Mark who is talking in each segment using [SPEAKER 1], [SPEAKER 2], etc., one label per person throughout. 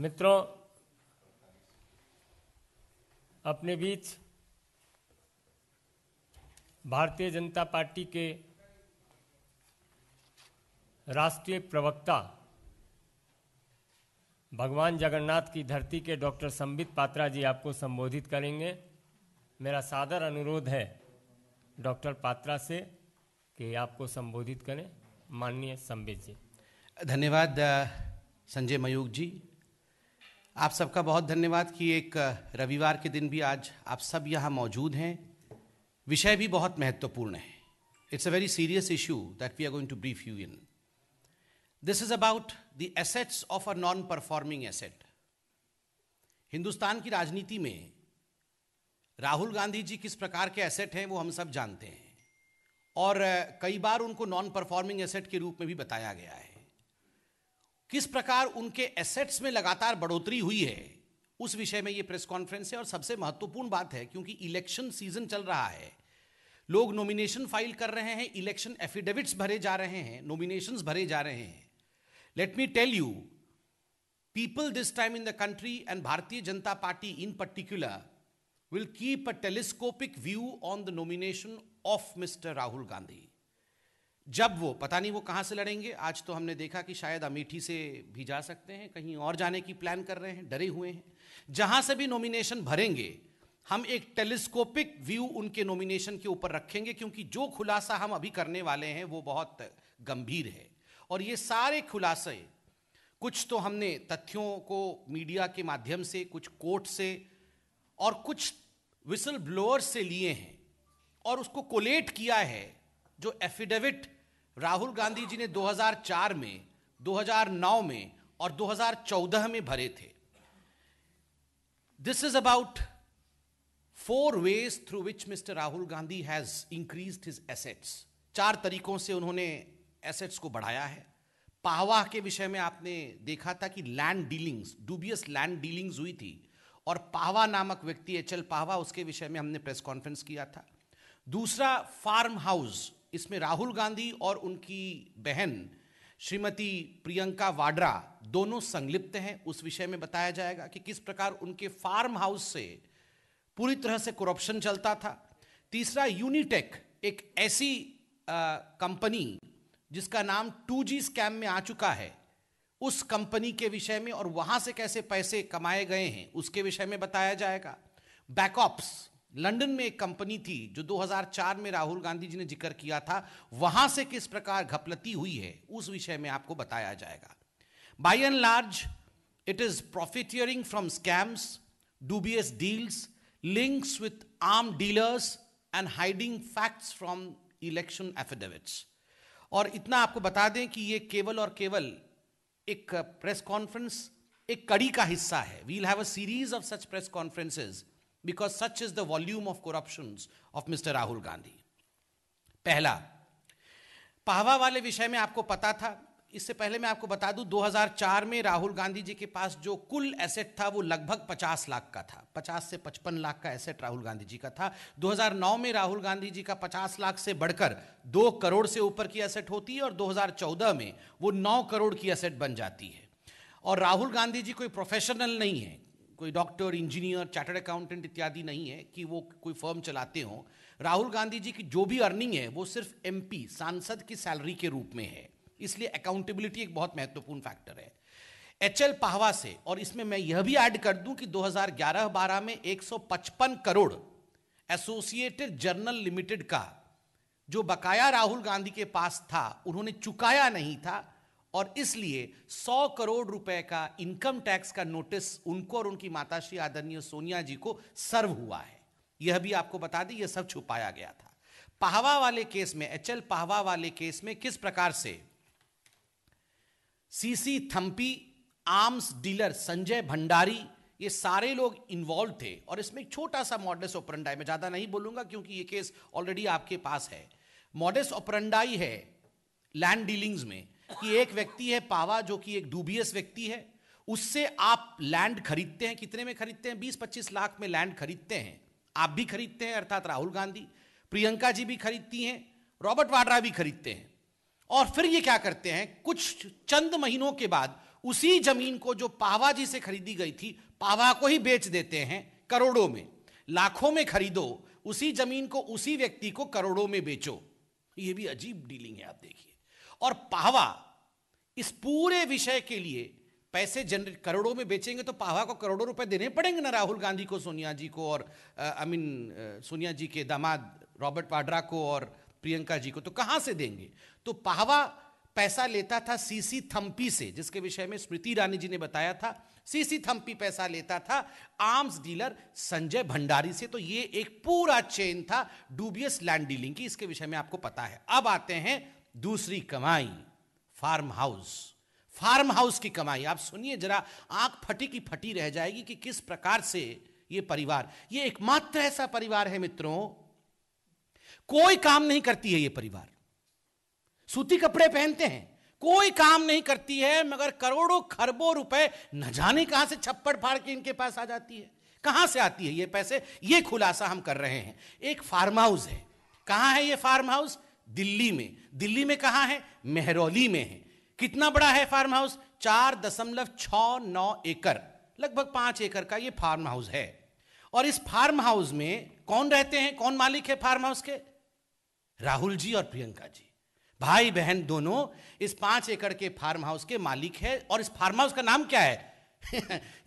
[SPEAKER 1] मित्रों अपने बीच भारतीय जनता पार्टी के राष्ट्रीय प्रवक्ता भगवान जगन्नाथ की धरती के डॉक्टर संबित पात्रा जी आपको संबोधित करेंगे मेरा सादर अनुरोध है डॉक्टर पात्रा से कि आपको संबोधित करें माननीय संबित जी धन्यवाद संजय मयूख जी आप सबका बहुत धन्यवाद कि एक रविवार के दिन भी आज आप सब यहाँ मौजूद हैं विषय भी बहुत महत्वपूर्ण है it's a very serious issue that we are going to brief you in this is about the assets of a non performing asset Hindustan की राजनीति में राहुल गांधी जी किस प्रकार के एसेट हैं वो हम सब जानते हैं और कई बार उनको नॉन परफॉर्मिंग एसेट के रूप में भी बताया गया है किस प्रकार उनके एसेट्स में लगातार बढ़ोतरी हुई है उस विषय में ये प्रेस कॉन्फ्रेंस है और सबसे महत्वपूर्ण बात है क्योंकि इलेक्शन सीजन चल रहा है लोग नॉमिनेशन फाइल कर रहे हैं इलेक्शन एफिडेविट्स भरे जा रहे हैं नॉमिनेशन भरे जा रहे हैं let me tell you people this time in the country and Bharatiya Janata Party in particular will keep a telescopic view on the nomination of mister Rahul Gandhi जब वो पता नहीं वो कहाँ से लड़ेंगे आज तो हमने देखा कि शायद अमेठी से भी जा सकते हैं कहीं और जाने की प्लान कर रहे हैं डरे हुए हैं जहाँ से भी नॉमिनेशन भरेंगे हम एक टेलीस्कोपिक व्यू उनके नॉमिनेशन के ऊपर रखेंगे क्योंकि जो खुलासा हम अभी करने वाले हैं वो बहुत गंभीर है और ये सारे खुलासे कुछ तो हमने तथ्यों को मीडिया के माध्यम से कुछ कोर्ट से और कुछ विसल ब्लोअर से लिए हैं और उसको कोलेट किया है जो एफिडेविट राहुल गांधी जी ने 2004 में 2009 में और 2014 में भरे थे this is about four ways through which mister Rahul Gandhi has increase his assets चार तरीकों से उन्होंने एसेट्स को बढ़ाया है पाहवाह के विषय में आपने देखा था कि land dealings dubious land dealings हुई थी और पाहवा नामक व्यक्ति एच एल पाहवा उसके विषय में हमने प्रेस कॉन्फ्रेंस किया था दूसरा फार्म हाउस इसमें राहुल गांधी और उनकी बहन श्रीमती प्रियंका वाड्रा दोनों संलिप्त हैं उस विषय में बताया जाएगा कि किस प्रकार उनके फार्म हाउस से पूरी तरह से करप्शन चलता था तीसरा यूनिटेक एक ऐसी कंपनी जिसका नाम 2G स्कैम में आ चुका है उस कंपनी के विषय में और वहां से कैसे पैसे कमाए गए हैं उसके विषय में बताया जाएगा बैकऑप्स लंदन में एक कंपनी थी जो 2004 में राहुल गांधी जी ने जिक्र किया था वहां से किस प्रकार घपलती हुई है उस विषय में आपको बताया जाएगा by and large it is profiteering from scams dubious deals links with arm dealers and hiding facts from election affidavits और इतना आपको बता दें कि ये केवल और केवल एक प्रेस कॉन्फ्रेंस एक कड़ी का हिस्सा है we'll have a series of such press conferences because such is the volume of corruption of mister Rahul Gandhi पहला पाहवा वाले विषय में आपको पता था इससे पहले मैं आपको बता दूं 2004 में राहुल गांधी जी के पास जो कुल एसेट था वो लगभग 50 लाख का था 50 से 55 लाख का एसेट राहुल गांधी जी का था 2009 में राहुल गांधी जी का 50 लाख से बढ़कर 2 करोड़ से ऊपर की एसेट होती है और 2014 में वो 9 करोड़ की एसेट बन जाती है और राहुल गांधी जी कोई प्रोफेशनल नहीं है कोई डॉक्टर इंजीनियर चार्टर्ड अकाउंटेंट इत्यादि नहीं है कि वो कोई फर्म चलाते हों राहुल गांधी जी की जो भी अर्निंग है वो सिर्फ एम सांसद की सैलरी के रूप में है इसलिए अकाउंटेबिलिटी एक बहुत महत्वपूर्ण फैक्टर है एच एल पाहवा से और इसमें मैं यह भी ऐड कर दूं कि 2011-12 में 155 करोड़ एसोसिएटेड जर्नल लिमिटेड का जो बकाया राहुल गांधी के पास था उन्होंने चुकाया नहीं था और इसलिए 100 करोड़ रुपए का इनकम टैक्स का नोटिस उनको और उनकी माताश्री आदरणीय सोनिया जी को सर्व हुआ है यह भी आपको बता दें यह सब छुपाया गया था पाहवा वाले केस में एच पाहवा वाले केस में किस प्रकार से C C Thampi arms dealer Sanjay Bhandari ये सारे लोग इन्वॉल्व थे और इसमें एक छोटा सा मॉडल्स ओपरंडाई मैं ज़्यादा नहीं बोलूंगा क्योंकि ये केस ऑलरेडी आपके पास है मॉडल्स ओपरंडाई है लैंड डीलिंग्स में कि एक व्यक्ति है पावा जो कि एक डूबियस व्यक्ति है उससे आप लैंड खरीदते हैं कितने में खरीदते हैं बीस पच्चीस लाख में लैंड खरीदते हैं आप भी खरीदते हैं अर्थात राहुल गांधी प्रियंका जी भी खरीदती हैं रॉबर्ट वाड्रा भी खरीदते हैं और फिर ये क्या करते हैं कुछ चंद महीनों के बाद उसी जमीन को जो पावा जी से खरीदी गई थी पावा को ही बेच देते हैं करोड़ों में लाखों में खरीदो उसी जमीन को उसी व्यक्ति को करोड़ों में बेचो ये भी अजीब डीलिंग है आप देखिए और पावा इस पूरे विषय के लिए पैसे जनरेट करोड़ों में बेचेंगे तो पावा को करोड़ों रुपए देने पड़ेंगे ना राहुल गांधी को सोनिया जी को और आई मीन सोनिया जी के दामाद रॉबर्ट वाड्रा को और प्रियंका जी को तो कहाँ से देंगे तो पाहवा पैसा लेता था सीसी थम्पी से जिसके विषय में स्मृति ईरानी जी ने बताया था सीसी थम्पी पैसा लेता था आर्म्स डीलर संजय भंडारी से तो ये एक पूरा चेन था डूबियस लैंड डीलिंग की इसके विषय में आपको पता है अब आते हैं दूसरी कमाई फार्म हाउस फार्म हाउस की कमाई आप सुनिए जरा आंख फटी की फटी रह जाएगी कि किस प्रकार से ये परिवार ये एकमात्र ऐसा परिवार है मित्रों कोई काम नहीं करती है ये परिवार सूती कपड़े पहनते हैं कोई काम नहीं करती है मगर करोड़ों खरबों रुपए न जाने कहां से छप्पड़ फाड़ के इनके पास आ जाती है कहां से आती है ये पैसे ये खुलासा हम कर रहे हैं एक फार्म हाउस है कहां है ये फार्म हाउस दिल्ली में दिल्ली में कहाँ है मेहरौली में है कितना बड़ा है फार्म हाउस चार दशमलव छ नौ एकड़ लगभग पांच एकड़ का ये फार्म हाउस है और इस फार्म हाउस में कौन रहते हैं कौन मालिक है फार्म हाउस के राहुल जी और प्रियंका जी भाई बहन दोनों इस पांच एकड़ के फार्म हाउस के मालिक है और इस फार्म हाउस का नाम क्या है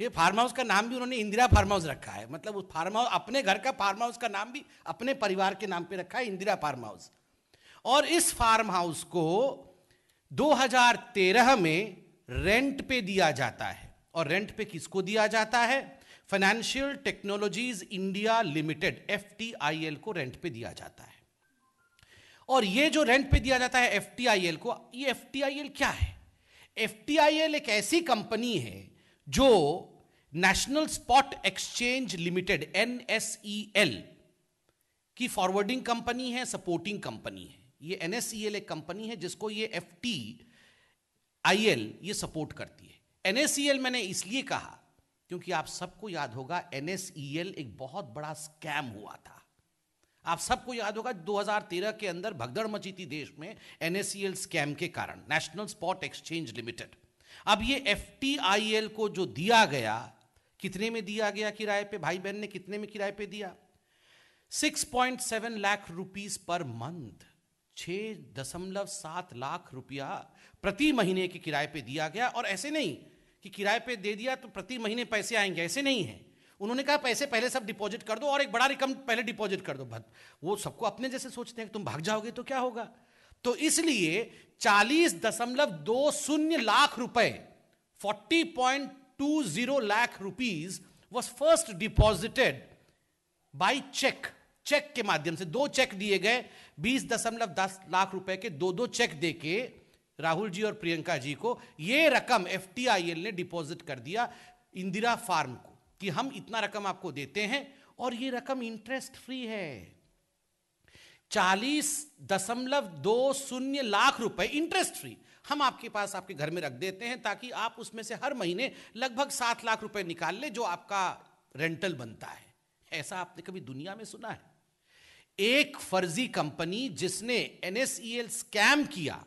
[SPEAKER 1] ये फार्म हाउस का नाम भी उन्होंने इंदिरा फार्म हाउस रखा है मतलब उस फार्म हाउस अपने घर का फार्म हाउस का नाम भी अपने परिवार के नाम पे रखा है इंदिरा फार्म हाउस और इस फार्म हाउस को 2013 में रेंट पे दिया जाता है और रेंट पे किसको दिया जाता है financial technologies India limited F को रेंट पे दिया जाता है और ये जो रेंट पे दिया जाता है एफ को ये एफ क्या है एफ एक ऐसी कंपनी है जो national spot exchange limited N की फॉरवर्डिंग कंपनी है सपोर्टिंग कंपनी है ये एन एक कंपनी है जिसको ये एफ टी आई एल ये सपोर्ट करती है एन मैंने इसलिए कहा क्योंकि आप सबको याद होगा एन e एक बहुत बड़ा स्कैम हुआ था आप सबको याद होगा 2013 के अंदर भगदड़ मची थी देश में एन स्कैम e के कारण नेशनल स्पॉट एक्सचेंज लिमिटेड अब ये एफ को जो दिया गया कितने में दिया गया किराए पे भाई बहन ने कितने में किराए पे दिया 6.7 लाख रुपीस पर मंथ छः दशमलव सात लाख रुपया प्रति महीने के किराए पे दिया गया और ऐसे नहीं कि किराए पे दे दिया तो प्रति महीने पैसे आएंगे ऐसे नहीं है उन्होंने कहा पैसे पहले सब डिपॉजिट कर दो और एक बड़ा रकम पहले डिपॉजिट कर दो वो सबको अपने जैसे सोचते हैं कि तुम भाग जाओगे तो क्या होगा तो इसलिए चालीस दशमलव दो शून्य लाख रुपए forty point two zero lakh rupees was first deposited by cheque cheque के माध्यम से दो चेक दिए गए बीस दशमलव दस लाख रुपए के दो दो चेक दे के राहुल जी और प्रियंका जी को ये रकम एफ ने डिपॉजिट कर दिया इंदिरा फार्म को कि हम इतना रकम आपको देते हैं और ये रकम इंटरेस्ट फ्री है चालीस दशमलव दो शून्य लाख रुपए इंटरेस्ट फ्री हम आपके पास आपके घर में रख देते हैं ताकि आप उसमें से हर महीने लगभग सात लाख रुपए निकाल ले जो आपका रेंटल बनता है ऐसा आपने कभी दुनिया में सुना है एक फर्जी कंपनी जिसने एनएसईएल स्कैम किया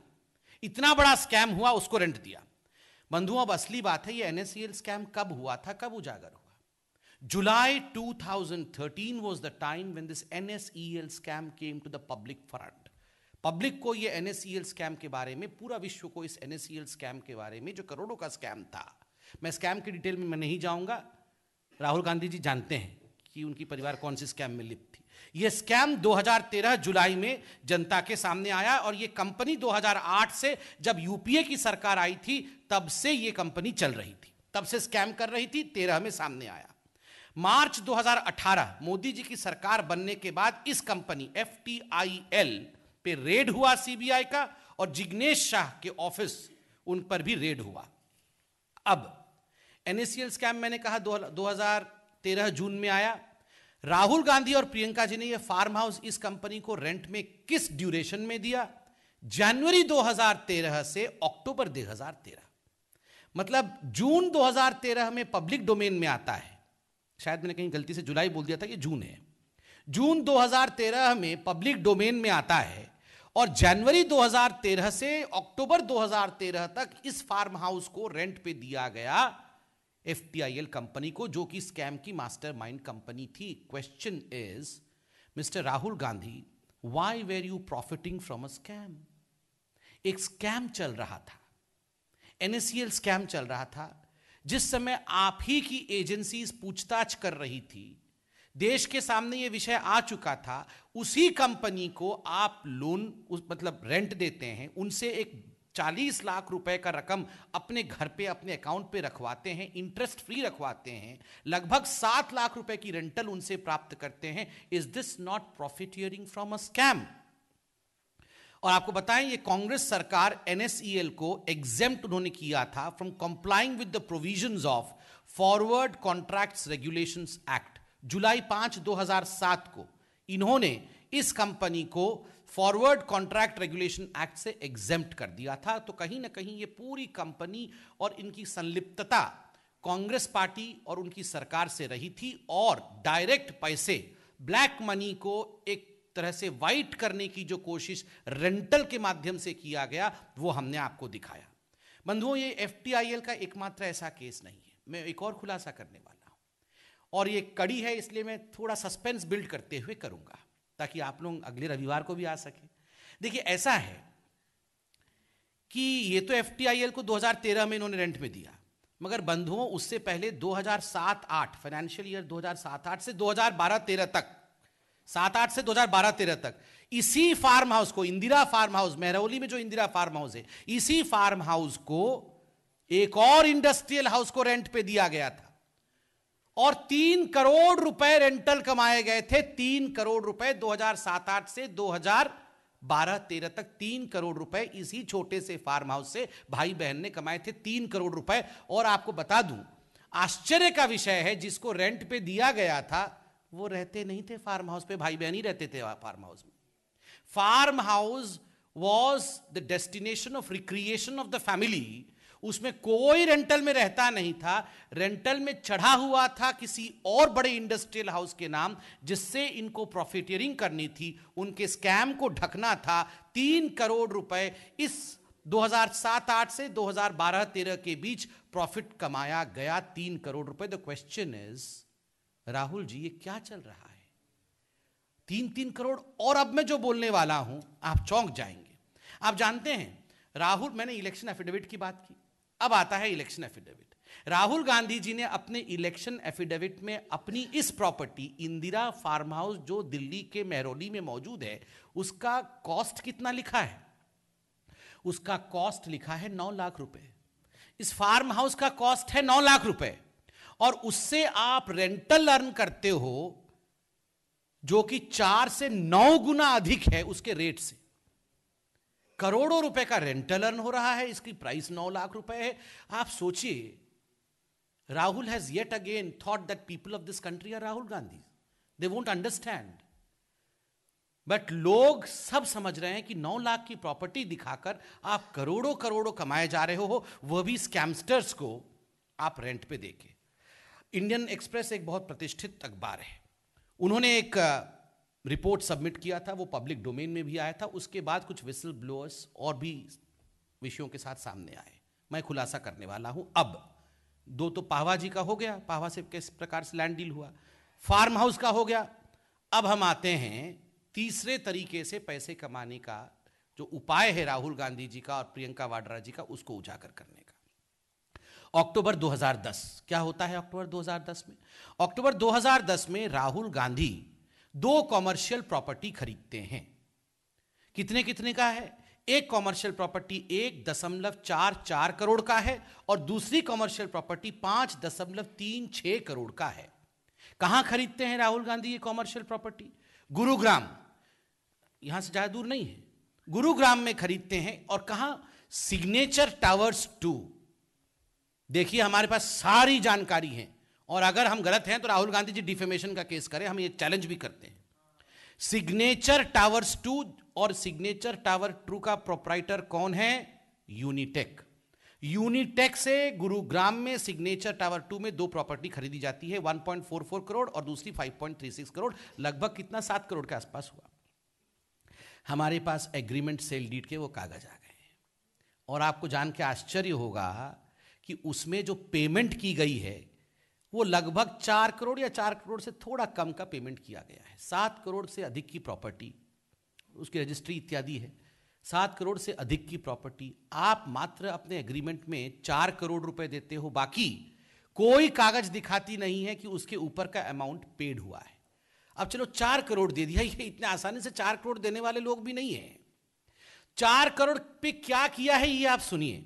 [SPEAKER 1] इतना बड़ा स्कैम हुआ उसको रेंट दिया बंधुओं अब असली बात है ये एनएसईएल स्कैम कब हुआ था कब उजागर हुआ जुलाई 2013 was the time when this NSEL scam came to the public front public को ये एनएसईएल स्कैम के बारे में पूरा विश्व को इस एनएसईएल स्कैम के बारे में जो करोड़ों का स्कैम था मैं स्कैम की डिटेल में मैं नहीं जाऊंगा राहुल गांधी जी जानते हैं कि उनकी परिवार कौन सी स्कैम में लिप्त ये स्कैम 2013 जुलाई में जनता के सामने आया और ये कंपनी 2008 से जब यूपीए की सरकार आई थी तब से ये कंपनी चल रही थी तब से स्कैम कर रही थी तेरह में सामने आया मार्च 2018 मोदी जी की सरकार बनने के बाद इस कंपनी एफ पे रेड हुआ सीबीआई का और जिग्नेश शाह के ऑफिस उन पर भी रेड हुआ अब एनएसएल स्कैम मैंने कहा 2013 जून में आया राहुल गांधी और प्रियंका जी ने यह फार्म हाउस इस कंपनी को रेंट में किस ड्यूरेशन में दिया जनवरी 2013 से अक्टूबर 2013 मतलब जून 2013 में पब्लिक डोमेन में आता है शायद मैंने कहीं गलती से जुलाई बोल दिया था कि जून है जून 2013 में पब्लिक डोमेन में आता है और जनवरी 2013 से अक्टूबर 2013 तक इस फार्म हाउस को रेंट पे दिया गया एफपीआईएल कंपनी को जो कि स्कैम की मास्टरमाइंड कंपनी थी question is mister Rahul Gandhi why were you profiting from a scam एक स्कैम चल रहा था एनएससीएल स्कैम e चल रहा था जिस समय आप ही की एजेंसीज पूछताछ कर रही थी देश के सामने ये विषय आ चुका था उसी कंपनी को आप लोन उस मतलब रेंट देते हैं उनसे एक चालीस लाख रुपए का रकम अपने घर पे अपने अकाउंट पे रखवाते हैं इंटरेस्ट फ्री रखवाते हैं लगभग सात लाख रुपए की रेंटल उनसे प्राप्त करते हैं is this not profiteering from a scam और आपको बताएं ये कांग्रेस सरकार एनएसईएल e को एग्जेम उन्होंने किया था from complying with the provision of forward contract regulation act जुलाई पांच 2007 को इन्होंने इस कंपनी को फॉरवर्ड कॉन्ट्रैक्ट रेगुलेशन एक्ट से एग्जेम्प्ट कर दिया था तो कहीं ना कहीं ये पूरी कंपनी और इनकी संलिप्तता कांग्रेस पार्टी और उनकी सरकार से रही थी और डायरेक्ट पैसे ब्लैक मनी को एक तरह से वाइट करने की जो कोशिश रेंटल के माध्यम से किया गया वो हमने आपको दिखाया बंधुओं ये एफ का एकमात्र ऐसा केस नहीं है मैं एक और खुलासा करने वाला हूँ और ये कड़ी है इसलिए मैं थोड़ा सस्पेंस बिल्ड करते हुए करूंगा ताकि आप लोग अगले रविवार को भी आ सके देखिए ऐसा है कि ये तो एफ को 2013 में इन्होंने रेंट में दिया मगर बंधुओं उससे पहले 2007-8 फाइनेंशियल ईयर 2007-8 से 2012-13 तक 7-8 से 2012-13 तक इसी फार्म हाउस को इंदिरा फार्म हाउस मेहरौली में जो इंदिरा फार्म हाउस है इसी फार्म हाउस को एक और इंडस्ट्रियल हाउस को रेंट पे दिया गया था और तीन करोड़ रुपए रेंटल कमाए गए थे तीन करोड़ रुपए 2007-8 से 2012-13 तक तीन करोड़ रुपए इसी छोटे से फार्म हाउस से भाई बहन ने कमाए थे तीन करोड़ रुपए और आपको बता दूं आश्चर्य का विषय है जिसको रेंट पे दिया गया था वो रहते नहीं थे फार्म हाउस पे भाई बहन ही रहते थे फार्म हाउस में farm house was the destination of recreation of the family उसमें कोई रेंटल में रहता नहीं था रेंटल में चढ़ा हुआ था किसी और बड़े इंडस्ट्रियल हाउस के नाम जिससे इनको प्रॉफिटियरिंग करनी थी उनके स्कैम को ढकना था तीन करोड़ रुपए इस 2007-8 से 2012-13 के बीच प्रॉफिट कमाया गया तीन करोड़ रुपए the question is Rahul ji ये क्या चल रहा है तीन तीन करोड़ और अब मैं जो बोलने वाला हूं आप चौंक जाएंगे आप जानते हैं राहुल मैंने इलेक्शन एफिडेविट की बात की अब आता है इलेक्शन एफिडेविट राहुल गांधी जी ने अपने इलेक्शन एफिडेविट में अपनी इस प्रॉपर्टी इंदिरा फार्म हाउस जो दिल्ली के मेहरौली में मौजूद है उसका कॉस्ट कितना लिखा है उसका कॉस्ट लिखा है नौ लाख रुपए इस फार्म हाउस का कॉस्ट है नौ लाख रुपए और उससे आप रेंटल अर्न करते हो जो कि चार से नौ गुना अधिक है उसके रेट से करोड़ों रुपए का रेंटल अर्न हो रहा है इसकी प्राइस नौ लाख रुपए है आप सोचिए Rahul has yet again thought that people of this country are Rahul Gandhi they won't understand but लोग सब समझ रहे हैं कि नौ लाख की प्रॉपर्टी दिखाकर आप करोड़ों करोड़ों कमाए जा रहे हो वह भी स्कैमस्टर्स को आप रेंट पे देखे इंडियन एक्सप्रेस एक बहुत प्रतिष्ठित अखबार है उन्होंने एक रिपोर्ट सबमिट किया था वो पब्लिक डोमेन में भी आया था उसके बाद कुछ विसल ब्लोअर्स और भी विषयों के साथ सामने आए मैं खुलासा करने वाला हूं अब दो तो पाहवा जी का हो गया पाहवा से किस प्रकार से लैंड डील हुआ फार्म हाउस का हो गया अब हम आते हैं तीसरे तरीके से पैसे कमाने का जो उपाय है राहुल गांधी जी का और प्रियंका वाड्रा जी का उसको उजागर करने का अक्टूबर 2010 क्या होता है अक्टूबर 2010 में अक्टूबर 2010 में राहुल गांधी दो कॉमर्शियल प्रॉपर्टी खरीदते हैं कितने कितने का है एक कॉमर्शियल प्रॉपर्टी एक दशमलव चार चार करोड़ का है और दूसरी कॉमर्शियल प्रॉपर्टी पांच दशमलव तीन छह करोड़ का है कहां खरीदते हैं राहुल गांधी ये कॉमर्शियल प्रॉपर्टी गुरुग्राम यहां से ज्यादा दूर नहीं है गुरुग्राम में खरीदते हैं और कहा सिग्नेचर टावर्स टू देखिए हमारे पास सारी जानकारी है और अगर हम गलत हैं तो राहुल गांधी जी डिफेमेशन का केस करें हम ये चैलेंज भी करते हैं सिग्नेचर टावर्स टू और सिग्नेचर टावर टू का प्रोपराइटर कौन है यूनिटेक यूनिटेक से गुरुग्राम में सिग्नेचर टावर टू में दो प्रॉपर्टी खरीदी जाती है 1.44 करोड़ और दूसरी 5.36 करोड़ लगभग कितना सात करोड़ के आसपास हुआ हमारे पास एग्रीमेंट सेल डीड के वो कागज आ गए और आपको जान के आश्चर्य होगा कि उसमें जो पेमेंट की गई है वो लगभग चार करोड़ या चार करोड़ से थोड़ा कम का पेमेंट किया गया है सात करोड़ से अधिक की प्रॉपर्टी उसकी रजिस्ट्री इत्यादि है सात करोड़ से अधिक की प्रॉपर्टी आप मात्र अपने एग्रीमेंट में चार करोड़ रुपए देते हो बाकी कोई कागज दिखाती नहीं है कि उसके ऊपर का अमाउंट पेड हुआ है अब चलो चार करोड़ दे दिया ये इतने आसानी से चार करोड़ देने वाले लोग भी नहीं है चार करोड़ पे क्या किया है ये आप सुनिए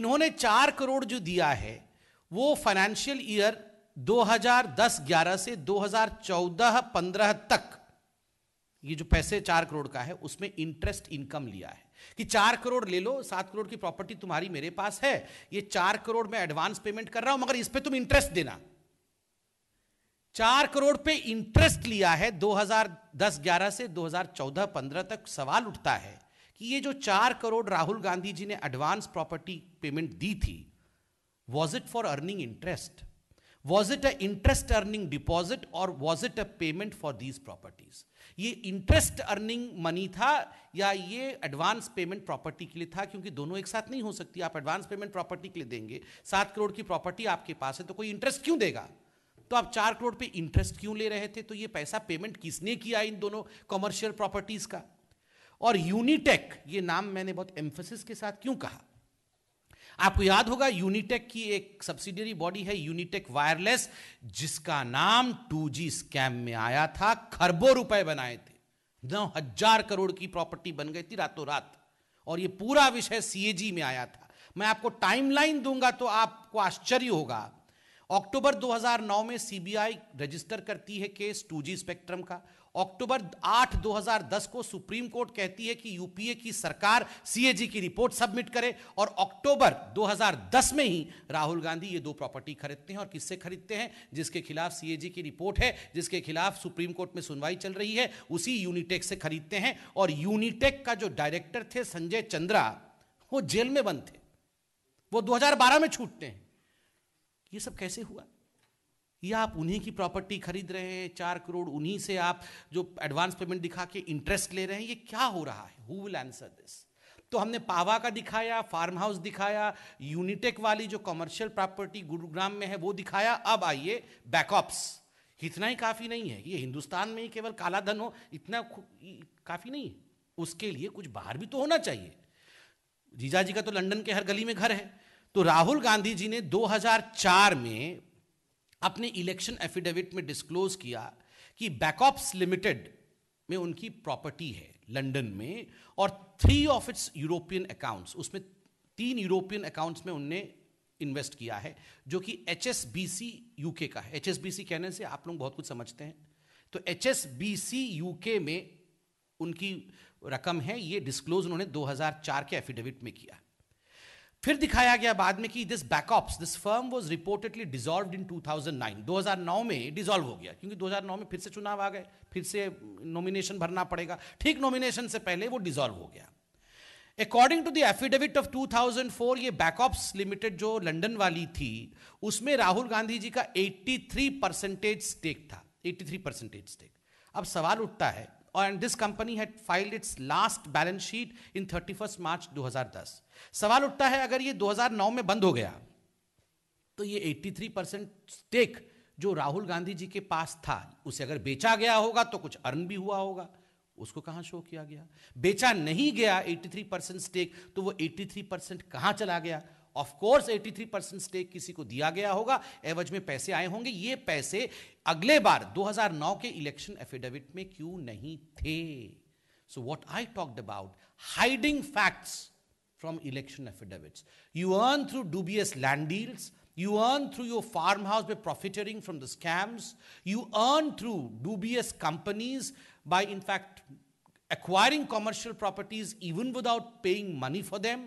[SPEAKER 1] इन्होंने चार करोड़ जो दिया है वो फाइनेंशियल ईयर 2010-11 से 2014-15 तक ये जो पैसे चार करोड़ का है उसमें इंटरेस्ट इनकम लिया है कि चार करोड़ ले लो सात करोड़ की प्रॉपर्टी तुम्हारी मेरे पास है ये चार करोड़ में एडवांस पेमेंट कर रहा हूं मगर इस पर तुम इंटरेस्ट देना चार करोड़ पे इंटरेस्ट लिया है 2010-11 से 2014-15 तक सवाल उठता है कि ये जो चार करोड़ राहुल गांधी जी ने एडवांस प्रॉपर्टी पेमेंट दी थी Was it for earning interest? Was it an interest earning deposit or was it a payment for these properties? ये interest earning money था या ये advance payment property के लिए था क्योंकि दोनों एक साथ नहीं हो सकती आप advance payment property के लिए देंगे सात करोड़ की property आपके पास है तो कोई interest क्यों देगा तो आप चार करोड़ पे इंटरेस्ट क्यों ले रहे थे तो ये पैसा पेमेंट किसने किया इन दोनों कॉमर्शियल प्रॉपर्टीज का और यूनिटेक ये नाम मैंने बहुत एम्फोसिस के साथ क्यों कहा आपको याद होगा यूनिटेक की एक सब्सिडरी बॉडी है यूनिटेक वायरलेस जिसका नाम 2G स्कैम में आया था खरबों रुपए बनाए थे नौ हजार करोड़ की प्रॉपर्टी बन गई थी रातों रात और ये पूरा विषय सीएजी में आया था मैं आपको टाइमलाइन दूंगा तो आपको आश्चर्य होगा अक्टूबर 2009 में सीबीआई रजिस्टर करती है केस 2G स्पेक्ट्रम का अक्टूबर 8 2010 को सुप्रीम कोर्ट कहती है कि यूपीए की सरकार सीएजी की रिपोर्ट सबमिट करे और अक्टूबर 2010 में ही राहुल गांधी ये दो प्रॉपर्टी खरीदते हैं और किससे खरीदते हैं जिसके खिलाफ सीएजी की रिपोर्ट है जिसके खिलाफ सुप्रीम कोर्ट में सुनवाई चल रही है उसी यूनिटेक से खरीदते हैं और यूनिटेक का जो डायरेक्टर थे संजय चंद्रा वो जेल में बंद थे वो दो में छूटते हैं ये सब कैसे हुआ या आप उन्हीं की प्रॉपर्टी खरीद रहे हैं चार करोड़ उन्हीं से आप जो एडवांस पेमेंट दिखा के इंटरेस्ट ले रहे हैं ये क्या हो रहा है हु विल आंसर दिस तो हमने पावा का दिखाया फार्म हाउस दिखाया यूनिटेक वाली जो कमर्शियल प्रॉपर्टी गुरुग्राम में है वो दिखाया अब आइए बैकअप्स इतना ही काफ़ी नहीं है ये हिंदुस्तान में ही केवल काला धन हो इतना काफ़ी नहीं है उसके लिए कुछ बाहर भी तो होना चाहिए जीजा जी का तो लंदन के हर गली में घर है तो राहुल गांधी जी ने 2004 में अपने इलेक्शन एफिडेविट में डिस्क्लोज किया कि बैकऑप्स लिमिटेड में उनकी प्रॉपर्टी है लंदन में और three of its European accounts उसमें तीन यूरोपियन अकाउंट्स में उनने इन्वेस्ट किया है जो कि H S B C UK का है एच एस बी सी कहने से आप लोग बहुत कुछ समझते हैं तो H S B C UK में उनकी रकम है ये डिस्क्लोज उन्होंने 2004 के एफिडेविट में किया फिर दिखाया गया बाद में कि this Backops this firm was reportedly dissolved in 2009 2009 में डिजॉल्व हो गया क्योंकि 2009 में फिर से चुनाव आ गए फिर से नॉमिनेशन भरना पड़ेगा ठीक नॉमिनेशन से पहले वो डिजॉल्व हो गया according to the affidavit of 2004 ये बैकऑप्स लिमिटेड जो लंदन वाली थी उसमें राहुल गांधी जी का 83 परसेंटेज स्टेक था 83 परसेंटेज स्टेक अब सवाल उठता है और this company had filed its last balance sheet in 31 March 2010 सवाल उठता है अगर ये 2009 में बंद हो गया तो ये 83 परसेंट स्टेक जो राहुल गांधी जी के पास था उसे अगर बेचा गया होगा तो कुछ अर्न भी हुआ होगा उसको कहां शो किया गया बेचा नहीं गया 83 परसेंट स्टेक तो वो 83 परसेंट कहां चला गया ऑफ कोर्स 83 परसेंट स्टेक किसी को दिया गया होगा एवज में पैसे आए होंगे ये पैसे अगले बार 2009 के इलेक्शन एफिडेविट में क्यों नहीं थे so what I talked about hiding facts from election affidavit you earn through dubious land deals You earn through your farmhouse by profiteering from the scams. You earn through dubious companies by, in fact, acquiring commercial properties even without paying money for them.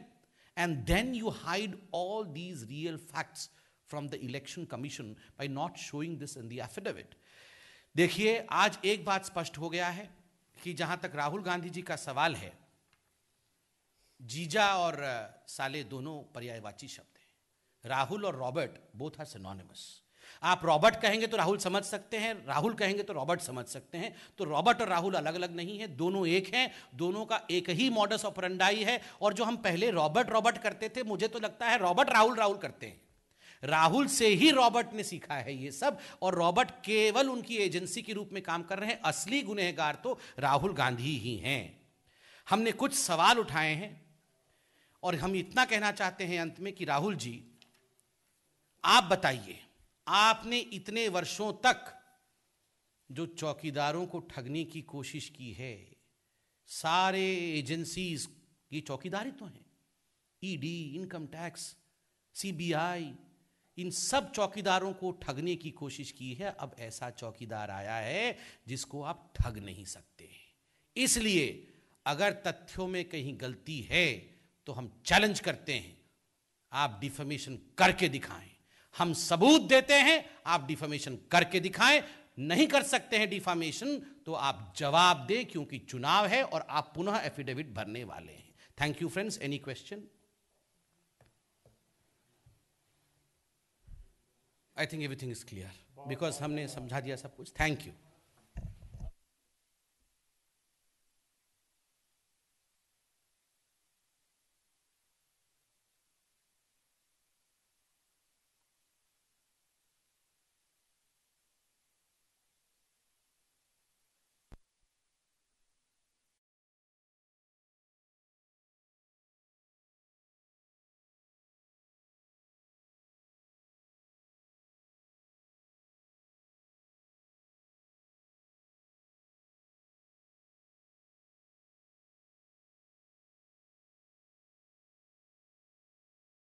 [SPEAKER 1] And then you hide all these real facts from the election commission by not showing this in the affidavit. देखिए आज एक बात स्पष्ट हो गया है कि जहां तक राहुल गांधी जी का सवाल है जीजा और साले दोनों पर्यायवाची शब्द हैं राहुल और रॉबर्ट बोथ आर सिनोनिमस आप रॉबर्ट कहेंगे तो राहुल समझ सकते हैं राहुल कहेंगे तो रॉबर्ट समझ सकते हैं तो रॉबर्ट और राहुल अलग अलग नहीं है दोनों एक हैं दोनों का एक ही मॉडस ऑपरंडाई है और जो हम पहले रॉबर्ट रॉबर्ट करते थे मुझे तो लगता है रॉबर्ट राहुल राहुल करते हैं राहुल से ही रॉबर्ट ने सीखा है ये सब और रॉबर्ट केवल उनकी एजेंसी के रूप में काम कर रहे हैं असली गुनहगार तो राहुल गांधी ही हैं हमने कुछ सवाल उठाए हैं और हम इतना कहना चाहते हैं अंत में कि राहुल जी आप बताइए आपने इतने वर्षों तक जो चौकीदारों को ठगने की कोशिश की है सारे एजेंसीज की चौकीदारी तो हैं ईडी इनकम टैक्स सीबीआई इन सब चौकीदारों को ठगने की कोशिश की है अब ऐसा चौकीदार आया है जिसको आप ठग नहीं सकते इसलिए अगर तथ्यों में कहीं गलती है तो हम चैलेंज करते हैं आप डिफेमेशन करके दिखाएं हम सबूत देते हैं आप डिफामेशन करके दिखाएं नहीं कर सकते हैं डिफामेशन तो आप जवाब दें क्योंकि चुनाव है और आप पुनः एफिडेविट भरने वाले हैं thank you friends any question I think everything is clear because हमने समझा दिया सब कुछ थैंक यू